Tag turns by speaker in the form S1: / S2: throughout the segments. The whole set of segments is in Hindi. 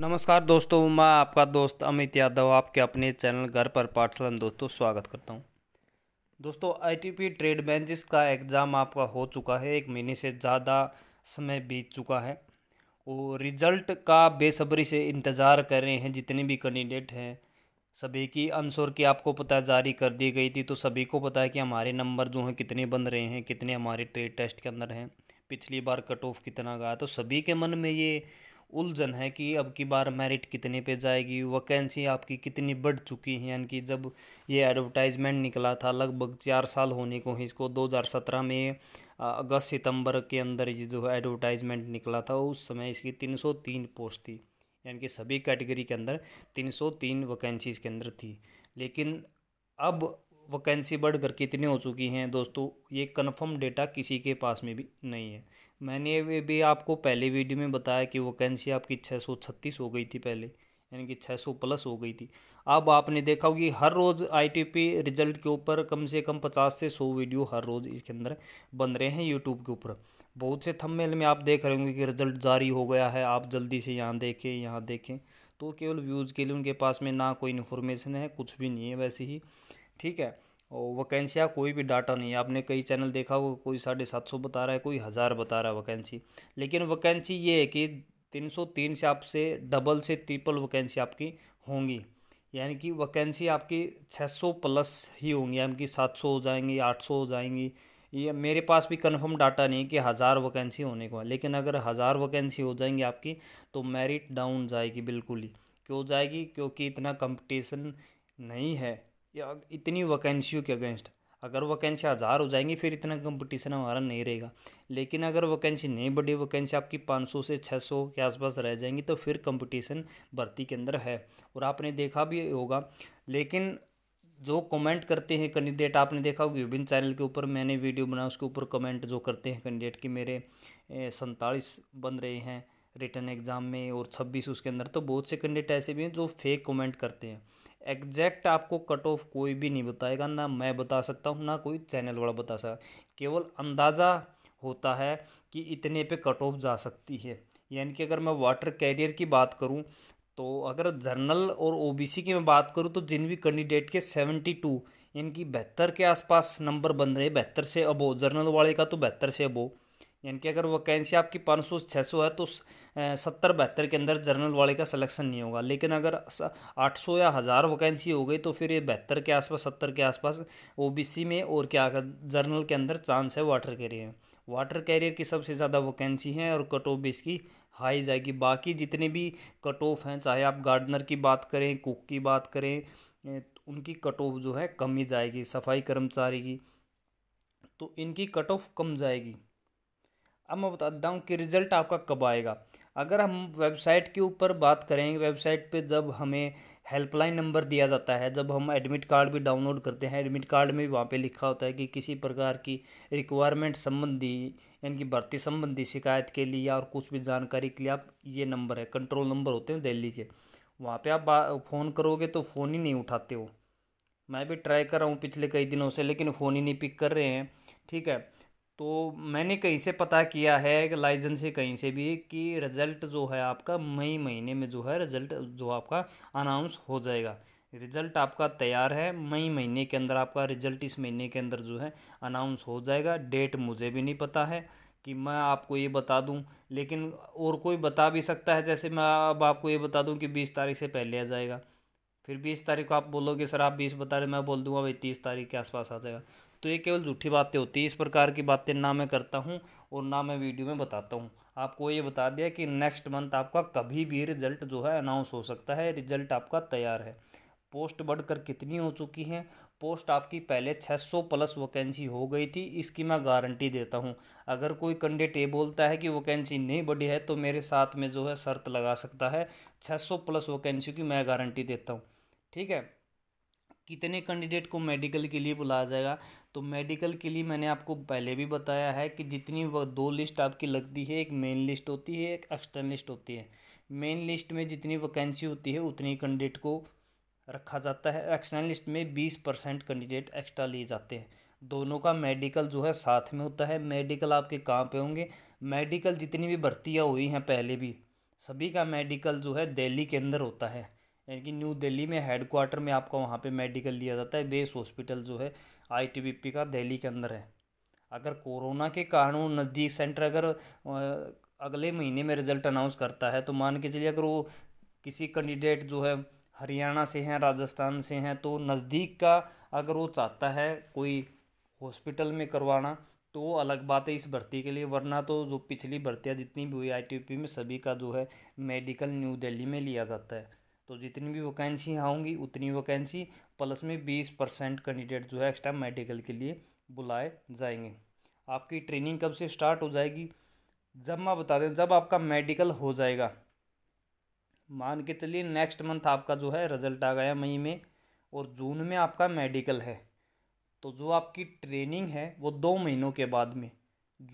S1: नमस्कार दोस्तों मैं आपका दोस्त अमित यादव आपके अपने चैनल घर पर पाठशाला में दोस्तों स्वागत करता हूं दोस्तों आईटीपी ट्रेड बेंचेस का एग्ज़ाम आपका हो चुका है एक महीने से ज़्यादा समय बीत चुका है और रिजल्ट का बेसब्री से इंतज़ार कर रहे हैं जितने भी कैंडिडेट हैं सभी की अनसोर की आपको पता जारी कर दी गई थी तो सभी को पता है कि हमारे नंबर जो हैं कितने बन रहे हैं कितने हमारे ट्रेड टेस्ट के अंदर हैं पिछली बार कट ऑफ कितना गया तो सभी के मन में ये उलझन है कि अब की बार मेरिट कितने पे जाएगी वैकेंसी आपकी कितनी बढ़ चुकी है यानी कि जब ये एडवर्टाइजमेंट निकला था लगभग चार साल होने को ही इसको 2017 में अगस्त सितंबर के अंदर ये जो एडवर्टाइजमेंट निकला था उस समय इसकी 303 पोस्ट थी यानी कि सभी कैटेगरी के अंदर 303 वैकेंसीज़ के अंदर थी लेकिन अब वैकेंसी बढ़ कर कितनी हो चुकी हैं दोस्तों ये कन्फर्म डेटा किसी के पास में भी नहीं है मैंने भी, भी आपको पहले वीडियो में बताया कि वैकेंसी आपकी छः सौ छत्तीस हो गई थी पहले यानी कि छः सौ प्लस हो गई थी अब आपने देखा होगी हर रोज़ आईटीपी रिजल्ट के ऊपर कम से कम पचास से सौ वीडियो हर रोज़ इसके अंदर बन रहे हैं यूट्यूब के ऊपर बहुत से थंबनेल में आप देख रहे होंगे कि रिजल्ट जारी हो गया है आप जल्दी से यहाँ देखें यहाँ देखें तो केवल व्यूज़ के लिए उनके पास में ना कोई इन्फॉर्मेशन है कुछ भी नहीं है वैसे ही ठीक है और वैकेंसियाँ कोई भी डाटा नहीं है आपने कई चैनल देखा हो कोई साढ़े सात सौ बता रहा है कोई हज़ार बता रहा है वैकेंसी लेकिन वैकेंसी ये है कि तीन सौ तीन से आपसे डबल से ट्रिपल वैकेंसी आपकी होंगी यानी कि वैकेंसी आपकी छः सौ प्लस ही होंगी यानी कि सात सौ हो जाएंगी आठ सौ हो जाएंगी ये मेरे पास भी कन्फर्म डाटा नहीं कि हज़ार वैकेंसी होने को है लेकिन अगर हज़ार वैकेंसी हो जाएंगी आपकी तो मेरिट डाउन जाएगी बिल्कुल ही क्यों जाएगी क्योंकि इतना कंपटीशन नहीं है या इतनी वैकेंसियों के अगेंस्ट अगर वैकेंसी हज़ार हो जाएंगी फिर इतना कंपटीशन हमारा नहीं रहेगा लेकिन अगर वैकेंसी नहीं बढ़ी वैकेंसी आपकी 500 से 600 के आसपास रह जाएंगी तो फिर कंपटीशन भर्ती के अंदर है और आपने देखा भी होगा लेकिन जो कमेंट करते हैं कैंडिडेट आपने देखा होगा विभिन्न चैनल के ऊपर मैंने वीडियो बनाया उसके ऊपर कमेंट जो करते हैं कैंडिडेट के मेरे सैंतालीस बन रहे हैं रिटर्न एग्ज़ाम में और छब्बीस उसके अंदर तो बहुत से कैंडिडेट ऐसे भी हैं जो फेक कमेंट करते हैं एग्जैक्ट आपको कट ऑफ कोई भी नहीं बताएगा ना मैं बता सकता हूँ ना कोई चैनल वाला बता सकता केवल अंदाज़ा होता है कि इतने पे कट ऑफ जा सकती है यानी कि अगर मैं वाटर कैरियर की बात करूँ तो अगर जर्नल और ओबीसी की मैं बात करूँ तो जिन भी कैंडिडेट के सेवेंटी टू यानी कि के आसपास नंबर बन रहे बेहतर से अबो जर्नल वाले का तो बेहतर से अबो यानी कि अगर वैकेंसी आपकी पाँच सौ छः सौ है तो सत्तर बहत्तर के अंदर जनरल वाले का सिलेक्शन नहीं होगा लेकिन अगर आठ सौ या हज़ार वैकेंसी हो गई तो फिर ये बहत्तर के आसपास सत्तर के आसपास ओबीसी में और क्या जर्नल के अंदर चांस है वाटर कैरियर वाटर कैरियर की सबसे ज़्यादा वैकेंसी है और कट ऑफ भी इसकी हाई जाएगी बाकी जितने भी कट ऑफ हैं चाहे आप गार्डनर की बात करें कुक की बात करें उनकी कट ऑफ जो है कम ही जाएगी सफाई कर्मचारी की तो इनकी कट ऑफ कम जाएगी अब मैं बताता हूँ कि रिज़ल्ट आपका कब आएगा अगर हम वेबसाइट के ऊपर बात करें वेबसाइट पे जब हमें हेल्पलाइन नंबर दिया जाता है जब हम एडमिट कार्ड भी डाउनलोड करते हैं एडमिट कार्ड में भी वहाँ पे लिखा होता है कि किसी प्रकार की रिक्वायरमेंट संबंधी यानी कि भर्ती संबंधी शिकायत के लिए और कुछ भी जानकारी के लिए आप ये नंबर है कंट्रोल नंबर होते हैं दिल्ली के वहाँ पर आप फ़ोन करोगे तो फ़ोन ही नहीं उठाते हो मैं भी ट्राई कर रहा हूँ पिछले कई दिनों से लेकिन फ़ोन ही नहीं पिक कर रहे हैं ठीक है तो मैंने कहीं से पता किया है लाइजन से कहीं से भी कि रिज़ल्ट जो है आपका मई महीने में जो है रिज़ल्ट जो आपका अनाउंस हो जाएगा रिज़ल्ट आपका तैयार है मई महीने के अंदर आपका रिज़ल्ट इस महीने के अंदर जो है अनाउंस हो जाएगा डेट मुझे भी नहीं पता है कि मैं आपको ये बता दूं लेकिन और कोई बता भी सकता है जैसे मैं अब आपको ये बता दूं कि बीस तारीख से पहले आ जाएगा फिर बीस तारीख को आप बोलोगे सर आप बीस बता रहे मैं बोल दूंगा भाई तीस तारीख के आसपास आ जाएगा तो ये केवल झूठी बातें होती है इस प्रकार की बातें ना मैं करता हूँ और ना मैं वीडियो में बताता हूँ आपको ये बता दिया कि नेक्स्ट मंथ आपका कभी भी रिजल्ट जो है अनाउंस हो सकता है रिजल्ट आपका तैयार है पोस्ट बढ़कर कितनी हो चुकी हैं पोस्ट आपकी पहले 600 प्लस वैकेंसी हो गई थी इसकी मैं गारंटी देता हूं अगर कोई कैंडिडेट ये बोलता है कि वैकेंसी नहीं बढ़ी है तो मेरे साथ में जो है शर्त लगा सकता है 600 प्लस वैकेंसी की मैं गारंटी देता हूं ठीक है कितने कैंडिडेट को मेडिकल के लिए बुलाया जाएगा तो मेडिकल के लिए मैंने आपको पहले भी बताया है कि जितनी वह दो लिस्ट आपकी लगती है एक मेन लिस्ट होती है एक एक्सटर्नल लिस्ट होती है मेन लिस्ट में जितनी वैकेंसी होती है उतनी कैंडिडेट को रखा जाता है एक्सटर्नल लिस्ट में बीस परसेंट कैंडिडेट एक्स्ट्रा लिए जाते हैं दोनों का मेडिकल जो है साथ में होता है मेडिकल आपके कहाँ पे होंगे मेडिकल जितनी भी भर्तियाँ हुई हैं पहले भी सभी का मेडिकल जो है दिल्ली के अंदर होता है यानी कि न्यू दिल्ली में हेड क्वार्टर में आपका वहाँ पे मेडिकल लिया जाता है बेस हॉस्पिटल जो है आईटीबीपी का दिल्ली के अंदर है अगर कोरोना के कारण नज़दीक सेंटर अगर अगले महीने में रिजल्ट अनाउंस करता है तो मान के चलिए अगर वो किसी कैंडिडेट जो है हरियाणा से हैं राजस्थान से हैं तो नज़दीक का अगर वो चाहता है कोई हॉस्पिटल में करवाना तो वो अलग बात है इस भर्ती के लिए वरना तो जो पिछली भर्तियाँ जितनी भी हुई आई में सभी का जो है मेडिकल न्यू दिल्ली में लिया जाता है तो जितनी भी वैकेंसी होंगी उतनी वैकेंसी प्लस में बीस परसेंट कैंडिडेट जो है एक्स्ट्रा मेडिकल के लिए बुलाए जाएंगे आपकी ट्रेनिंग कब से स्टार्ट हो जाएगी जब मैं बता दें जब आपका मेडिकल हो जाएगा मान के चलिए नेक्स्ट मंथ आपका जो है रिजल्ट आ गया मई में और जून में आपका मेडिकल है तो जो आपकी ट्रेनिंग है वो दो महीनों के बाद में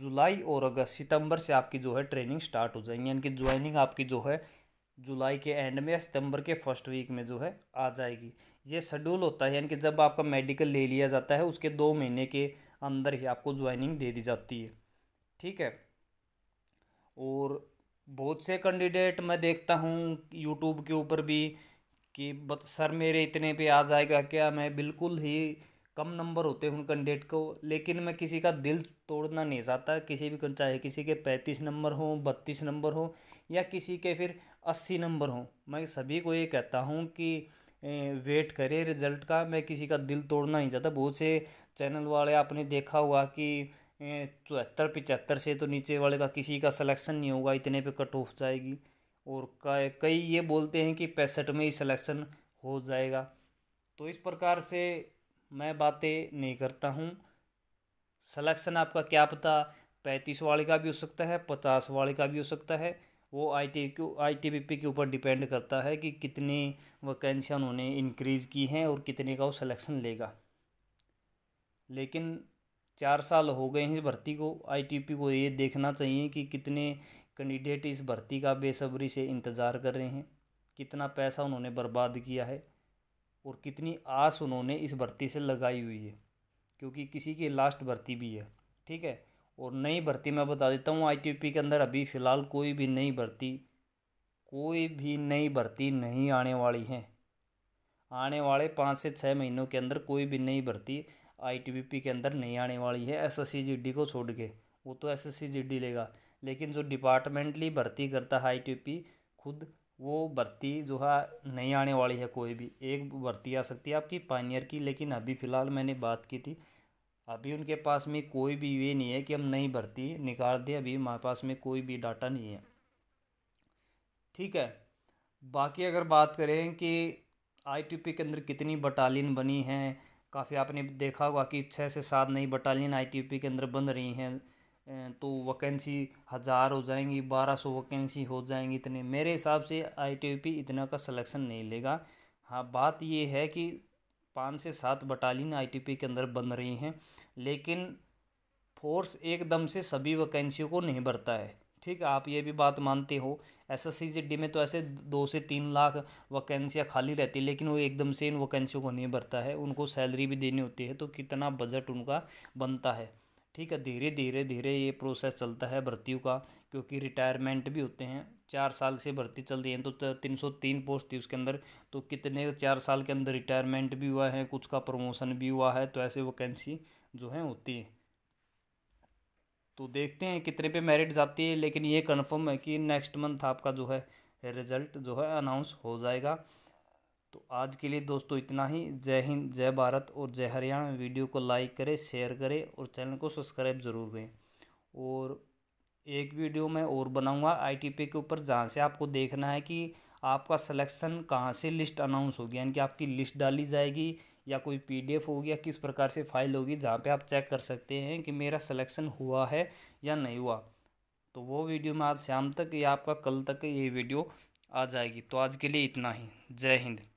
S1: जुलाई और अगस्त सितंबर से आपकी जो है ट्रेनिंग स्टार्ट हो जाएगी यानी कि ज्वाइनिंग आपकी जो है जुलाई के एंड में या सितंबर के फर्स्ट वीक में जो है आ जाएगी ये शेड्यूल होता है यानी कि जब आपका मेडिकल ले लिया जाता है उसके दो महीने के अंदर ही आपको ज्वाइनिंग दे दी जाती है ठीक है और बहुत से कैंडिडेट मैं देखता हूँ यूट्यूब के ऊपर भी कि बत सर मेरे इतने पे आ जाएगा क्या मैं बिल्कुल ही कम नंबर होते हैं उन कैंडिडेट को लेकिन मैं किसी का दिल तोड़ना नहीं चाहता किसी भी चाहे किसी के पैंतीस नंबर हों बत्तीस नंबर हो या किसी के फिर अस्सी नंबर हों मैं सभी को ये कहता हूँ कि वेट करें रिजल्ट का मैं किसी का दिल तोड़ना नहीं चाहता बहुत से चैनल वाले आपने देखा हुआ कि चौहत्तर पचहत्तर से तो नीचे वाले का किसी का सिलेक्शन नहीं होगा इतने पे कट ऑफ जाएगी और कई ये बोलते हैं कि पैंसठ में ही सिलेक्शन हो जाएगा तो इस प्रकार से मैं बातें नहीं करता हूँ सिलेक्शन आपका क्या पता पैंतीस वाले का भी हो सकता है पचास वाले का भी हो सकता है वो I T Q I T P के ऊपर डिपेंड करता है कि कितनी वैकेंसियाँ उन्होंने इंक्रीज़ की हैं और कितने का वो सिलेक्शन लेगा लेकिन चार साल हो गए हैं भर्ती को आईटीपी को ये देखना चाहिए कि कितने कैंडिडेट इस भर्ती का बेसब्री से इंतज़ार कर रहे हैं कितना पैसा उन्होंने बर्बाद किया है और कितनी आस उन्होंने इस भर्ती से लगाई हुई है क्योंकि किसी की लास्ट भर्ती भी है ठीक है और नई भर्ती मैं बता देता हूँ आई के अंदर अभी फ़िलहाल कोई भी नई भर्ती कोई भी नई भर्ती नहीं आने वाली है आने वाले पाँच से छः महीनों के अंदर कोई भी नई भर्ती आई के अंदर नहीं आने वाली है एस एस को छोड़ के वो तो एस एस लेगा लेकिन जो डिपार्टमेंटली भर्ती करता है आई खुद वो भर्ती जो है नहीं आने वाली है कोई भी एक भर्ती आ सकती है आपकी पानियर की लेकिन अभी फ़िलहाल मैंने बात की थी अभी उनके पास में कोई भी ये नहीं है कि हम नहीं भरती निकाल दें अभी हमारे पास में कोई भी डाटा नहीं है ठीक है बाकी अगर बात करें कि आई के अंदर कितनी बटालियन बनी हैं काफ़ी आपने देखा होगा कि छः से सात नई बटालियन आईटीपी के अंदर बन रही हैं अं, तो वैकेंसी हज़ार हो जाएंगी बारह सौ वैकेंसी हो जाएंगी इतने मेरे हिसाब से आई इतना का सिलेक्शन नहीं लेगा हाँ बात ये है कि पाँच से सात बटालियन आईटीपी के अंदर बन रही हैं लेकिन फोर्स एकदम से सभी वैकेंसियों को नहीं भरता है ठीक है आप ये भी बात मानते हो एस एस सी में तो ऐसे दो से तीन लाख वैकेंसियाँ खाली रहती है लेकिन वो एकदम से इन वैकेंसियों को नहीं भरता है उनको सैलरी भी देनी होती है तो कितना बजट उनका बनता है ठीक है धीरे धीरे धीरे ये प्रोसेस चलता है भर्तियों का क्योंकि रिटायरमेंट भी होते हैं चार साल से भर्ती चल रही है तो तीन सौ तीन पोस्ट थी उसके अंदर तो कितने चार साल के अंदर रिटायरमेंट भी हुआ है कुछ का प्रमोशन भी हुआ है तो ऐसे वैकेंसी जो है होती है तो देखते हैं कितने पे मेरिट जाती है लेकिन ये कन्फर्म है कि नेक्स्ट मंथ आपका जो है रिज़ल्ट जो है अनाउंस हो जाएगा तो आज के लिए दोस्तों इतना ही जय हिंद जय भारत और जय हरियाणा वीडियो को लाइक करें शेयर करें और चैनल को सब्सक्राइब ज़रूर करें और एक वीडियो मैं और बनाऊंगा आईटीपी के ऊपर जहाँ से आपको देखना है कि आपका सिलेक्शन कहाँ से लिस्ट अनाउंस होगी यानी कि आपकी लिस्ट डाली जाएगी या कोई पीडीएफ होगी या किस प्रकार से फाइल होगी जहाँ पे आप चेक कर सकते हैं कि मेरा सिलेक्शन हुआ है या नहीं हुआ तो वो वीडियो में आज शाम तक या आपका कल तक ये वीडियो आ जाएगी तो आज के लिए इतना ही जय हिंद